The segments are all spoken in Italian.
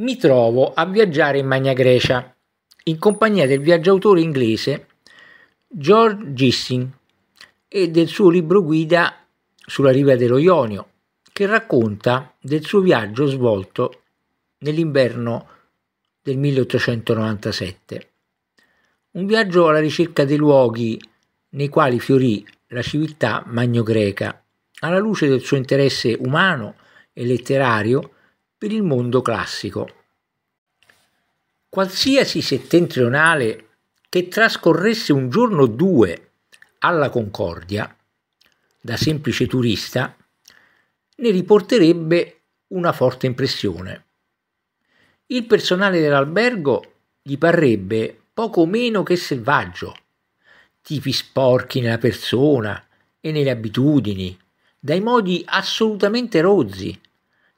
mi trovo a viaggiare in Magna Grecia in compagnia del viaggiatore inglese George Gissing e del suo libro guida sulla riva dello Ionio, che racconta del suo viaggio svolto nell'inverno del 1897. Un viaggio alla ricerca dei luoghi nei quali fiorì la civiltà magno-greca, alla luce del suo interesse umano e letterario per il mondo classico. Qualsiasi settentrionale che trascorresse un giorno o due alla Concordia, da semplice turista, ne riporterebbe una forte impressione. Il personale dell'albergo gli parrebbe poco meno che selvaggio, tipi sporchi nella persona e nelle abitudini, dai modi assolutamente rozzi,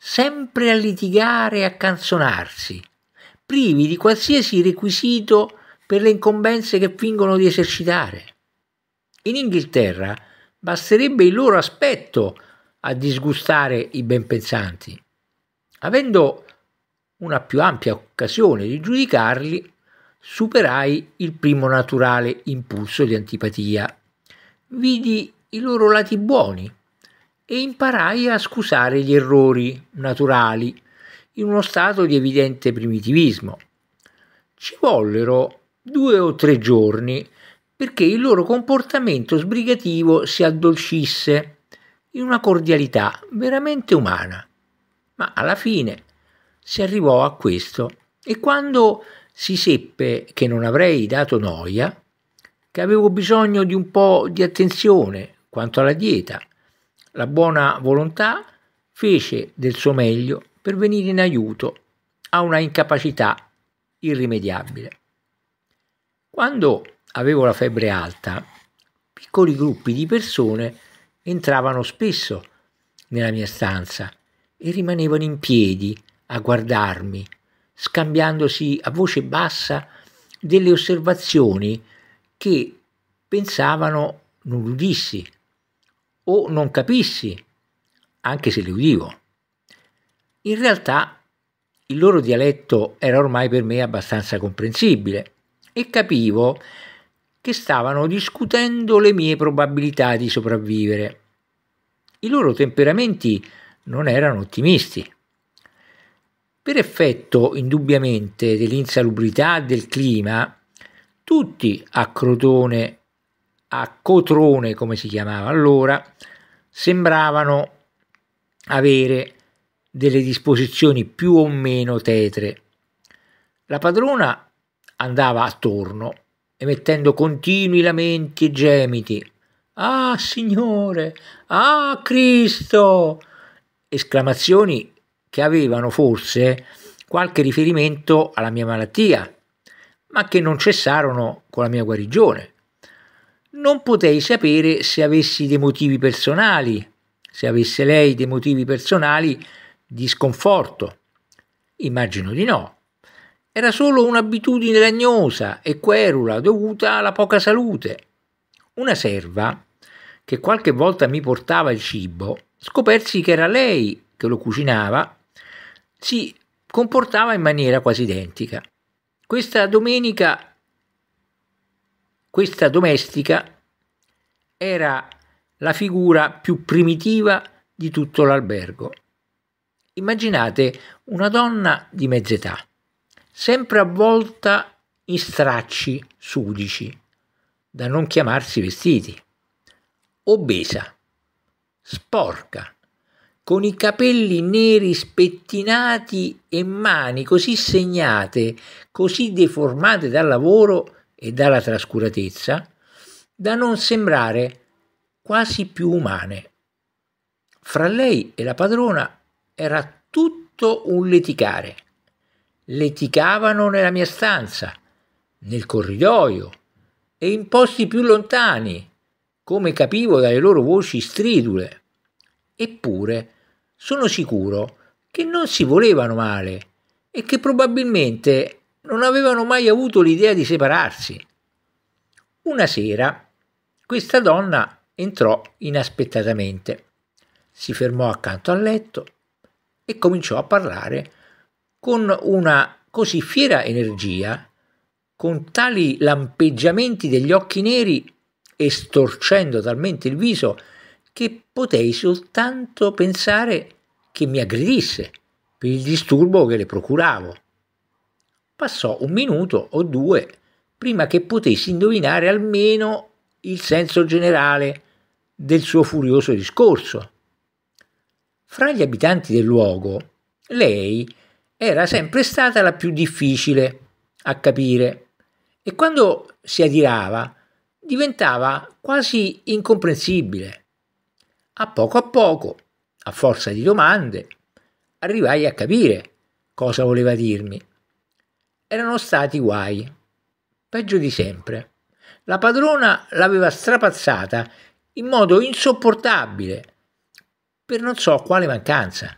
sempre a litigare e a canzonarsi, privi di qualsiasi requisito per le incombenze che fingono di esercitare. In Inghilterra basterebbe il loro aspetto a disgustare i benpensanti, avendo una più ampia occasione di giudicarli, superai il primo naturale impulso di antipatia. Vidi i loro lati buoni e imparai a scusare gli errori naturali in uno stato di evidente primitivismo. Ci vollero due o tre giorni perché il loro comportamento sbrigativo si addolcisse in una cordialità veramente umana. Ma alla fine si arrivò a questo e quando si seppe che non avrei dato noia, che avevo bisogno di un po' di attenzione quanto alla dieta la buona volontà fece del suo meglio per venire in aiuto a una incapacità irrimediabile. Quando avevo la febbre alta, piccoli gruppi di persone entravano spesso nella mia stanza e rimanevano in piedi a guardarmi, scambiandosi a voce bassa delle osservazioni che pensavano non udissi o non capissi, anche se li udivo. In realtà il loro dialetto era ormai per me abbastanza comprensibile e capivo che stavano discutendo le mie probabilità di sopravvivere. I loro temperamenti non erano ottimisti. Per effetto indubbiamente dell'insalubrità del clima, tutti a Crotone a Cotrone, come si chiamava allora, sembravano avere delle disposizioni più o meno tetre. La padrona andava attorno, emettendo continui lamenti e gemiti. Ah, Signore! Ah, Cristo! Esclamazioni che avevano forse qualche riferimento alla mia malattia, ma che non cessarono con la mia guarigione non potei sapere se avessi dei motivi personali, se avesse lei dei motivi personali di sconforto. Immagino di no. Era solo un'abitudine lagnosa e querula dovuta alla poca salute. Una serva, che qualche volta mi portava il cibo, scopersi che era lei che lo cucinava, si comportava in maniera quasi identica. Questa domenica questa domestica era la figura più primitiva di tutto l'albergo. Immaginate una donna di mezz'età, sempre avvolta in stracci sudici, da non chiamarsi vestiti, obesa, sporca, con i capelli neri spettinati e mani così segnate, così deformate dal lavoro, e dalla trascuratezza da non sembrare quasi più umane. Fra lei e la padrona era tutto un leticare. Leticavano nella mia stanza, nel corridoio e in posti più lontani, come capivo dalle loro voci stridule. Eppure sono sicuro che non si volevano male e che probabilmente non avevano mai avuto l'idea di separarsi. Una sera questa donna entrò inaspettatamente, si fermò accanto al letto e cominciò a parlare con una così fiera energia, con tali lampeggiamenti degli occhi neri e storcendo talmente il viso che potei soltanto pensare che mi aggredisse per il disturbo che le procuravo. Passò un minuto o due prima che potessi indovinare almeno il senso generale del suo furioso discorso. Fra gli abitanti del luogo, lei era sempre stata la più difficile a capire e quando si adirava diventava quasi incomprensibile. A poco a poco, a forza di domande, arrivai a capire cosa voleva dirmi erano stati guai. Peggio di sempre. La padrona l'aveva strapazzata in modo insopportabile, per non so quale mancanza.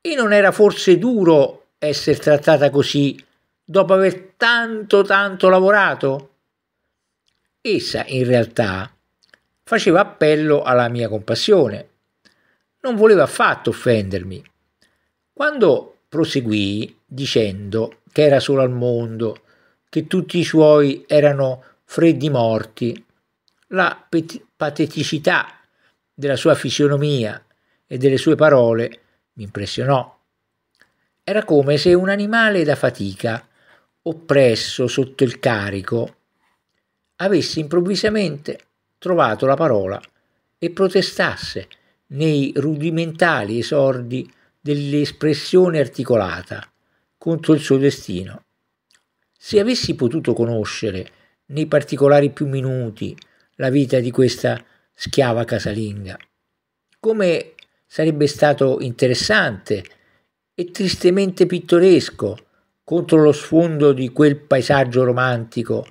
E non era forse duro essere trattata così dopo aver tanto tanto lavorato? Essa in realtà faceva appello alla mia compassione. Non voleva affatto offendermi. Quando proseguì dicendo che era solo al mondo, che tutti i suoi erano freddi morti. La pateticità della sua fisionomia e delle sue parole mi impressionò. Era come se un animale da fatica, oppresso sotto il carico, avesse improvvisamente trovato la parola e protestasse nei rudimentali esordi dell'espressione articolata contro il suo destino. Se avessi potuto conoscere, nei particolari più minuti, la vita di questa schiava casalinga, come sarebbe stato interessante e tristemente pittoresco contro lo sfondo di quel paesaggio romantico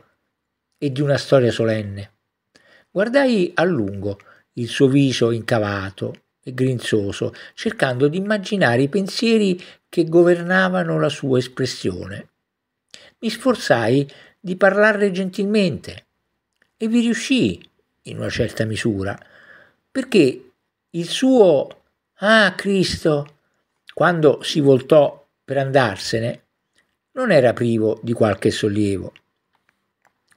e di una storia solenne. Guardai a lungo il suo viso incavato e grinzoso, cercando di immaginare i pensieri che governavano la sua espressione. Mi sforzai di parlarle gentilmente e vi riuscii in una certa misura, perché il suo Ah Cristo, quando si voltò per andarsene, non era privo di qualche sollievo.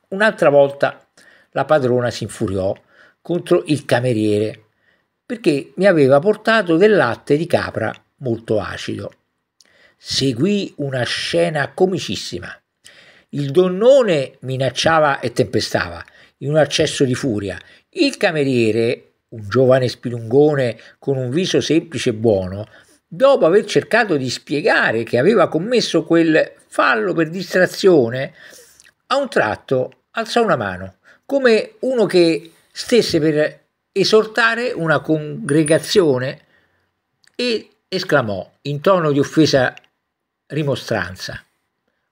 Un'altra volta la padrona si infuriò contro il cameriere perché mi aveva portato del latte di capra molto acido. Seguì una scena comicissima. Il donnone minacciava e tempestava in un accesso di furia. Il cameriere, un giovane spilungone con un viso semplice e buono, dopo aver cercato di spiegare che aveva commesso quel fallo per distrazione, a un tratto alzò una mano, come uno che stesse per esortare una congregazione e esclamò in tono di offesa rimostranza.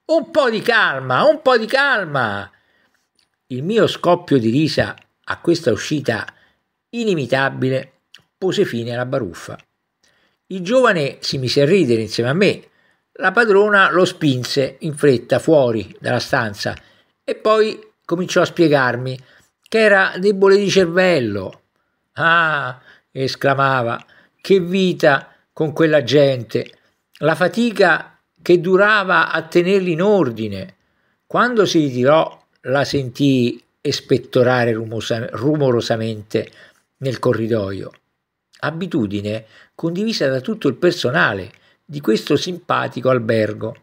Un po' di calma, un po' di calma. Il mio scoppio di risa a questa uscita inimitabile pose fine alla baruffa. Il giovane si mise a ridere insieme a me. La padrona lo spinse in fretta fuori dalla stanza e poi cominciò a spiegarmi che era debole di cervello. Ah, esclamava, che vita con quella gente. La fatica che durava a tenerli in ordine. Quando si ritirò, la sentii spettorare rumorosamente nel corridoio. Abitudine condivisa da tutto il personale di questo simpatico albergo.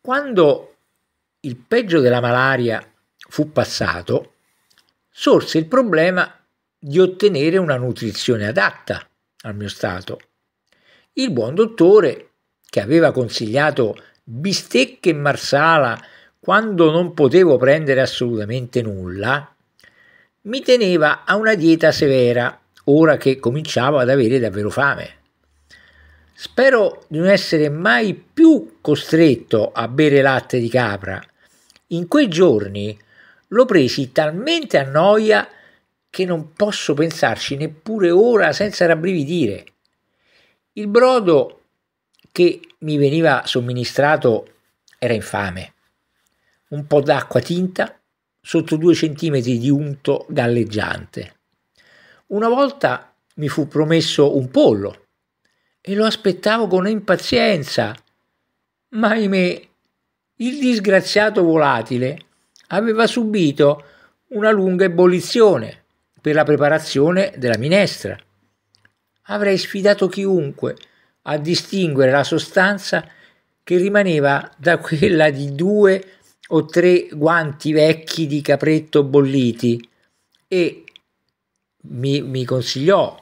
Quando il peggio della malaria fu passato, sorse il problema di ottenere una nutrizione adatta al mio stato. Il buon dottore che aveva consigliato bistecche e marsala quando non potevo prendere assolutamente nulla, mi teneva a una dieta severa, ora che cominciavo ad avere davvero fame. Spero di non essere mai più costretto a bere latte di capra. In quei giorni lo presi talmente a noia che non posso pensarci neppure ora senza rabbrividire. Il brodo che mi veniva somministrato era infame. Un po' d'acqua tinta sotto due centimetri di unto galleggiante. Una volta mi fu promesso un pollo e lo aspettavo con impazienza, ma ahimè il disgraziato volatile aveva subito una lunga ebollizione per la preparazione della minestra. Avrei sfidato chiunque a distinguere la sostanza che rimaneva da quella di due o tre guanti vecchi di capretto bolliti e mi, mi consigliò.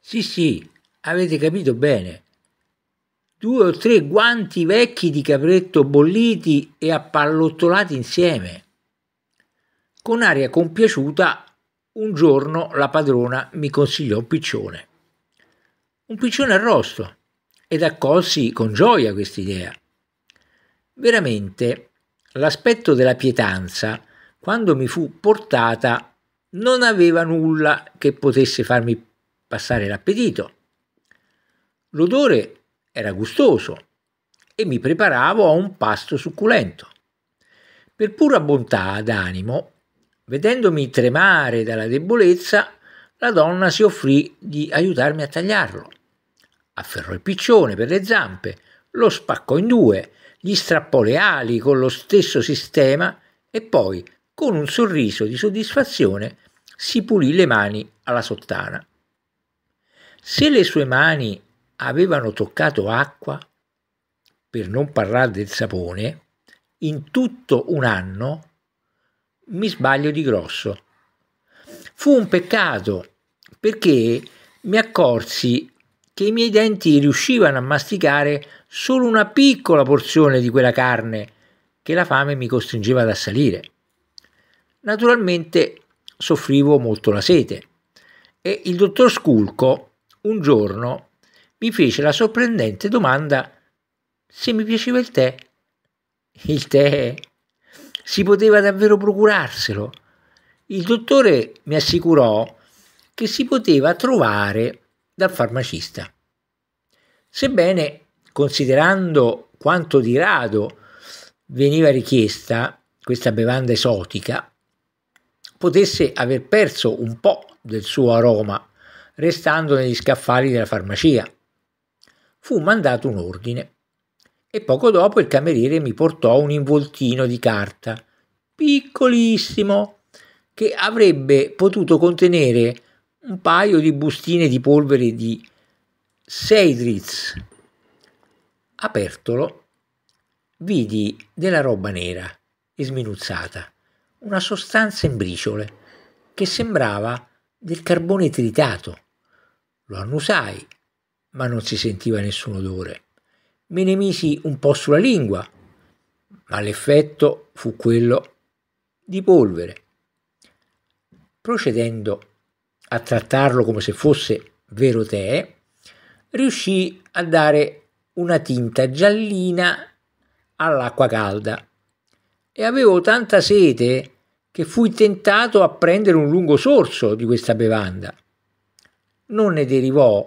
Sì, sì, avete capito bene. Due o tre guanti vecchi di capretto bolliti e appallottolati insieme. Con aria compiaciuta, un giorno la padrona mi consigliò un piccione un piccione arrosto ed accolsi con gioia quest'idea. Veramente l'aspetto della pietanza, quando mi fu portata, non aveva nulla che potesse farmi passare l'appetito. L'odore era gustoso e mi preparavo a un pasto succulento. Per pura bontà d'animo, vedendomi tremare dalla debolezza, la donna si offrì di aiutarmi a tagliarlo afferrò il piccione per le zampe, lo spaccò in due, gli strappò le ali con lo stesso sistema e poi, con un sorriso di soddisfazione, si pulì le mani alla sottana. Se le sue mani avevano toccato acqua, per non parlare del sapone, in tutto un anno, mi sbaglio di grosso. Fu un peccato perché mi accorsi che i miei denti riuscivano a masticare solo una piccola porzione di quella carne che la fame mi costringeva ad assalire. Naturalmente soffrivo molto la sete e il dottor Sculco un giorno mi fece la sorprendente domanda se mi piaceva il tè. Il tè si poteva davvero procurarselo. Il dottore mi assicurò che si poteva trovare dal farmacista. Sebbene, considerando quanto di rado veniva richiesta questa bevanda esotica, potesse aver perso un po' del suo aroma, restando negli scaffali della farmacia. Fu mandato un ordine e poco dopo il cameriere mi portò un involtino di carta, piccolissimo, che avrebbe potuto contenere un paio di bustine di polvere di Seidritz. Apertolo, vidi della roba nera e sminuzzata, una sostanza in briciole che sembrava del carbone tritato. Lo annusai, ma non si sentiva nessun odore. Me ne misi un po' sulla lingua, ma l'effetto fu quello di polvere. Procedendo a trattarlo come se fosse vero tè, riuscì a dare una tinta giallina all'acqua calda e avevo tanta sete che fui tentato a prendere un lungo sorso di questa bevanda. Non ne derivò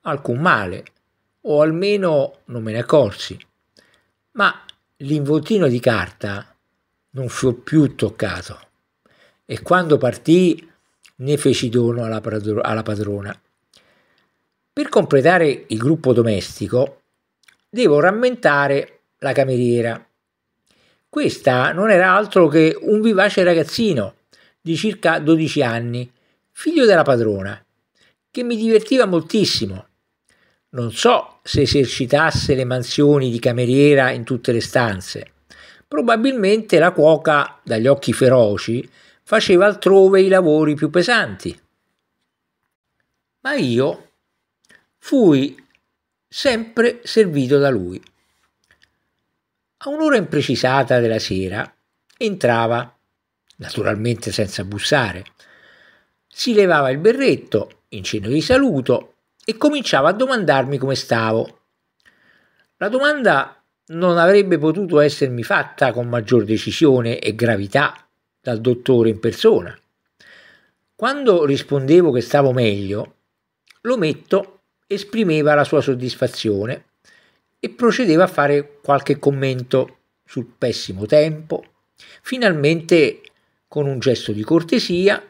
alcun male, o almeno non me ne accorsi, ma l'involtino di carta non fu più toccato e quando partì ne feci dono alla, padro- alla padrona. Per completare il gruppo domestico devo rammentare la cameriera. Questa non era altro che un vivace ragazzino di circa 12 anni, figlio della padrona, che mi divertiva moltissimo. Non so se esercitasse le mansioni di cameriera in tutte le stanze. Probabilmente la cuoca, dagli occhi feroci, faceva altrove i lavori più pesanti. Ma io fui sempre servito da lui. A un'ora imprecisata della sera entrava, naturalmente senza bussare, si levava il berretto in cenno di saluto e cominciava a domandarmi come stavo. La domanda non avrebbe potuto essermi fatta con maggior decisione e gravità dal dottore in persona. Quando rispondevo che stavo meglio, Lometto esprimeva la sua soddisfazione e procedeva a fare qualche commento sul pessimo tempo. Finalmente, con un gesto di cortesia,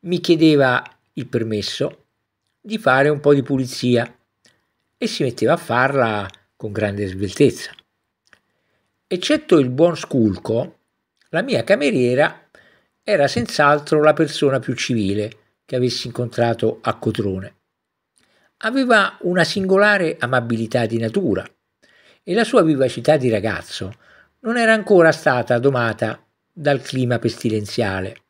mi chiedeva il permesso di fare un po' di pulizia e si metteva a farla con grande sveltezza. Eccetto il buon Sculco, la mia cameriera era senz'altro la persona più civile che avessi incontrato a Cotrone. Aveva una singolare amabilità di natura e la sua vivacità di ragazzo non era ancora stata domata dal clima pestilenziale.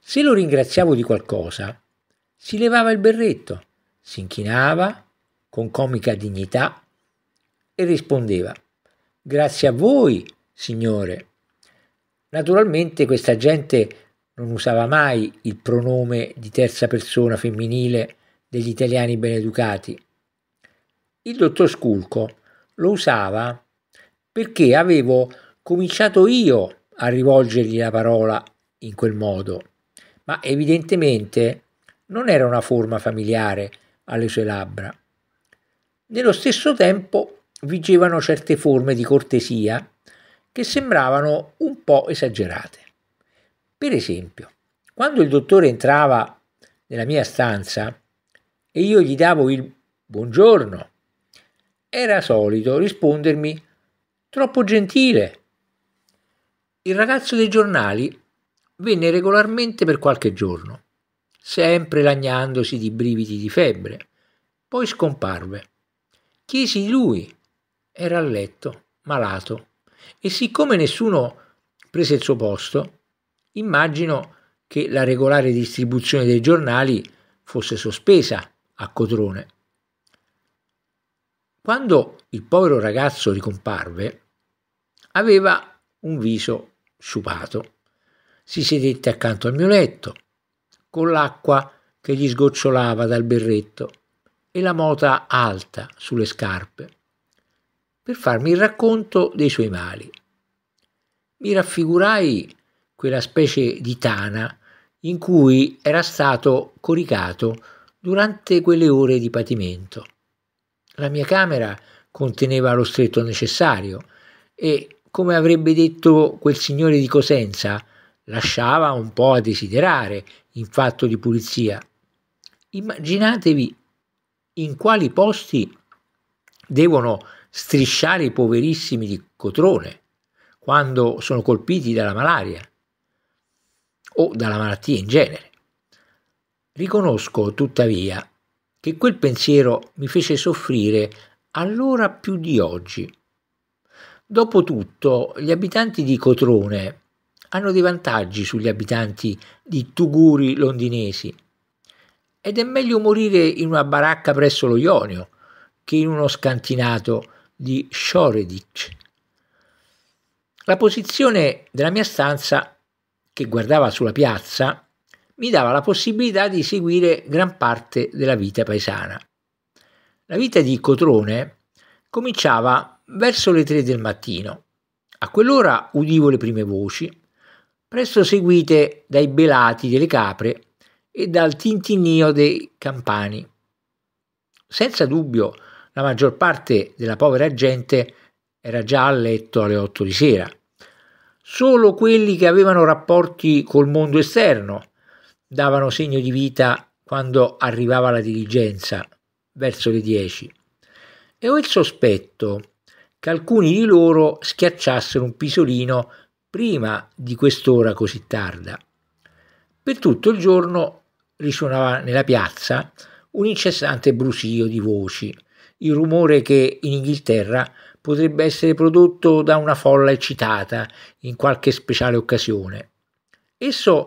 Se lo ringraziavo di qualcosa, si levava il berretto, si inchinava con comica dignità e rispondeva Grazie a voi, signore. Naturalmente questa gente non usava mai il pronome di terza persona femminile degli italiani beneducati. Il dottor Sculco lo usava perché avevo cominciato io a rivolgergli la parola in quel modo, ma evidentemente non era una forma familiare alle sue labbra. Nello stesso tempo vigevano certe forme di cortesia che sembravano un po' esagerate. Per esempio, quando il dottore entrava nella mia stanza e io gli davo il buongiorno, era solito rispondermi troppo gentile. Il ragazzo dei giornali venne regolarmente per qualche giorno, sempre lagnandosi di brividi di febbre. Poi scomparve. Chiesi di lui. Era a letto, malato e siccome nessuno prese il suo posto, immagino che la regolare distribuzione dei giornali fosse sospesa a Cotrone. Quando il povero ragazzo ricomparve, aveva un viso sciupato. Si sedette accanto al mio letto, con l'acqua che gli sgocciolava dal berretto e la mota alta sulle scarpe per farmi il racconto dei suoi mali. Mi raffigurai quella specie di tana in cui era stato coricato durante quelle ore di patimento. La mia camera conteneva lo stretto necessario e, come avrebbe detto quel signore di Cosenza, lasciava un po' a desiderare in fatto di pulizia. Immaginatevi in quali posti devono strisciare i poverissimi di Cotrone quando sono colpiti dalla malaria o dalla malattia in genere. Riconosco tuttavia che quel pensiero mi fece soffrire allora più di oggi. Dopotutto, gli abitanti di Cotrone hanno dei vantaggi sugli abitanti di Tuguri londinesi ed è meglio morire in una baracca presso lo Ionio che in uno scantinato di Shoreditch. La posizione della mia stanza, che guardava sulla piazza, mi dava la possibilità di seguire gran parte della vita paesana. La vita di Cotrone cominciava verso le tre del mattino. A quell'ora udivo le prime voci, presto seguite dai belati delle capre e dal tintinnio dei campani. Senza dubbio la maggior parte della povera gente era già a letto alle 8 di sera. Solo quelli che avevano rapporti col mondo esterno davano segno di vita quando arrivava la diligenza, verso le 10. E ho il sospetto che alcuni di loro schiacciassero un pisolino prima di quest'ora così tarda. Per tutto il giorno risuonava nella piazza un incessante brusio di voci, il rumore che in Inghilterra potrebbe essere prodotto da una folla eccitata in qualche speciale occasione. Esso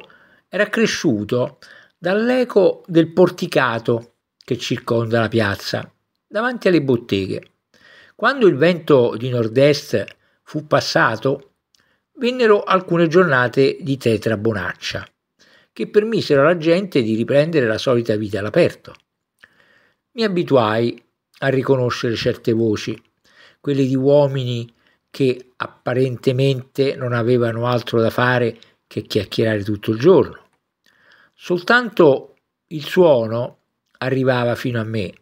era cresciuto dall'eco del porticato che circonda la piazza, davanti alle botteghe. Quando il vento di nord-est fu passato, vennero alcune giornate di tetra bonaccia, che permisero alla gente di riprendere la solita vita all'aperto. Mi abituai a riconoscere certe voci, quelle di uomini che apparentemente non avevano altro da fare che chiacchierare tutto il giorno. Soltanto il suono arrivava fino a me.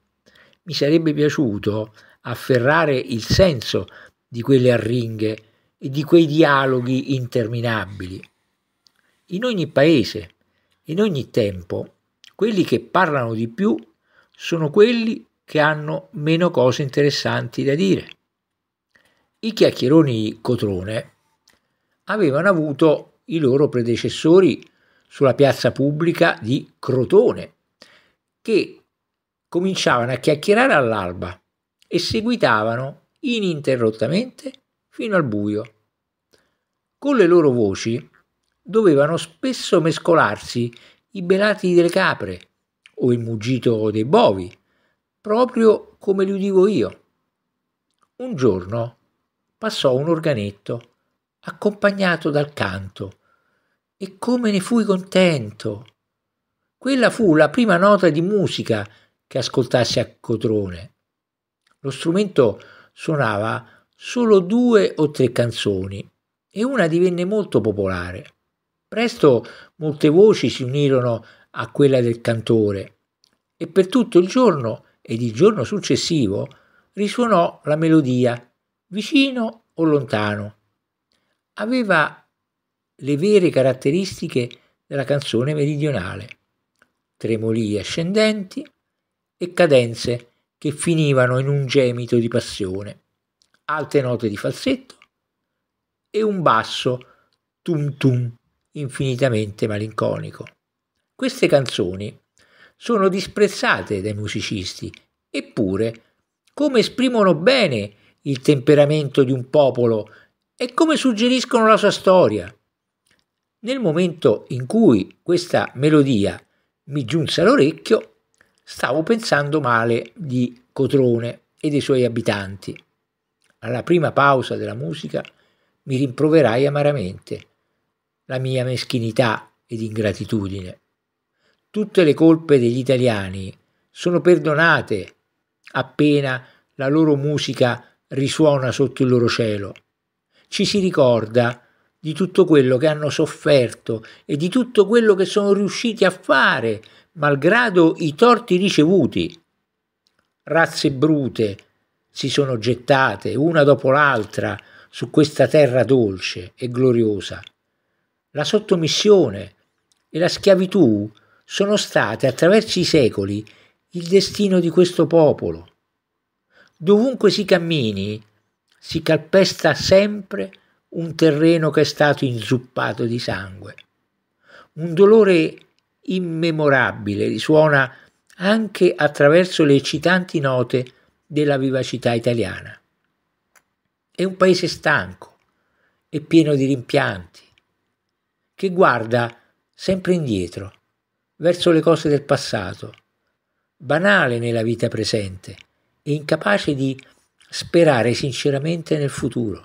Mi sarebbe piaciuto afferrare il senso di quelle arringhe e di quei dialoghi interminabili. In ogni paese, in ogni tempo, quelli che parlano di più sono quelli che hanno meno cose interessanti da dire. I chiacchieroni Cotrone avevano avuto i loro predecessori sulla piazza pubblica di Crotone, che cominciavano a chiacchierare all'alba e seguitavano ininterrottamente fino al buio. Con le loro voci dovevano spesso mescolarsi i belati delle capre o il muggito dei bovi proprio come li udivo io. Un giorno passò un organetto accompagnato dal canto e come ne fui contento. Quella fu la prima nota di musica che ascoltassi a Cotrone. Lo strumento suonava solo due o tre canzoni e una divenne molto popolare. Presto molte voci si unirono a quella del cantore e per tutto il giorno ed il giorno successivo risuonò la melodia, vicino o lontano. Aveva le vere caratteristiche della canzone meridionale, tremoli ascendenti e cadenze che finivano in un gemito di passione, alte note di falsetto e un basso tum tum infinitamente malinconico. Queste canzoni sono disprezzate dai musicisti, eppure come esprimono bene il temperamento di un popolo e come suggeriscono la sua storia. Nel momento in cui questa melodia mi giunse all'orecchio, stavo pensando male di Cotrone e dei suoi abitanti. Alla prima pausa della musica mi rimproverai amaramente la mia meschinità ed ingratitudine. Tutte le colpe degli italiani sono perdonate appena la loro musica risuona sotto il loro cielo. Ci si ricorda di tutto quello che hanno sofferto e di tutto quello che sono riusciti a fare, malgrado i torti ricevuti. Razze brute si sono gettate una dopo l'altra su questa terra dolce e gloriosa. La sottomissione e la schiavitù sono state attraverso i secoli il destino di questo popolo. Dovunque si cammini, si calpesta sempre un terreno che è stato inzuppato di sangue. Un dolore immemorabile risuona anche attraverso le eccitanti note della vivacità italiana. È un paese stanco e pieno di rimpianti, che guarda sempre indietro verso le cose del passato, banale nella vita presente e incapace di sperare sinceramente nel futuro.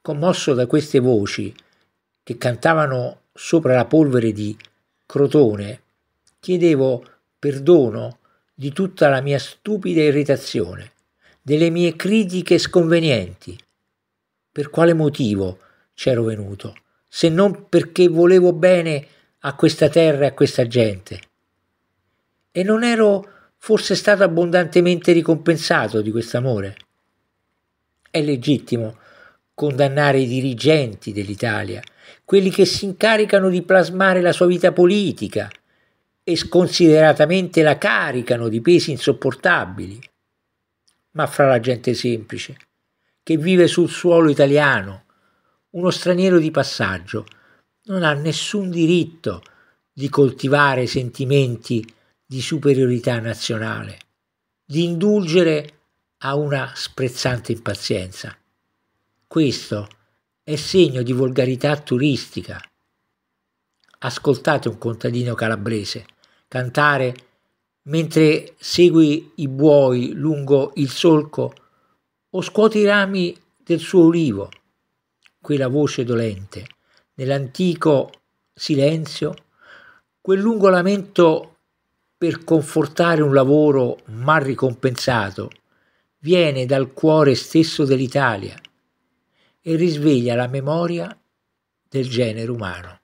Commosso da queste voci che cantavano sopra la polvere di Crotone, chiedevo perdono di tutta la mia stupida irritazione, delle mie critiche sconvenienti. Per quale motivo c'ero venuto, se non perché volevo bene a questa terra e a questa gente. E non ero forse stato abbondantemente ricompensato di quest'amore. È legittimo condannare i dirigenti dell'Italia, quelli che si incaricano di plasmare la sua vita politica e sconsideratamente la caricano di pesi insopportabili. Ma fra la gente semplice, che vive sul suolo italiano, uno straniero di passaggio, non ha nessun diritto di coltivare sentimenti di superiorità nazionale, di indulgere a una sprezzante impazienza. Questo è segno di volgarità turistica. Ascoltate un contadino calabrese cantare mentre segui i buoi lungo il solco o scuoti i rami del suo ulivo. Quella voce dolente nell'antico silenzio, quel lungo lamento per confortare un lavoro mal ricompensato viene dal cuore stesso dell'Italia e risveglia la memoria del genere umano.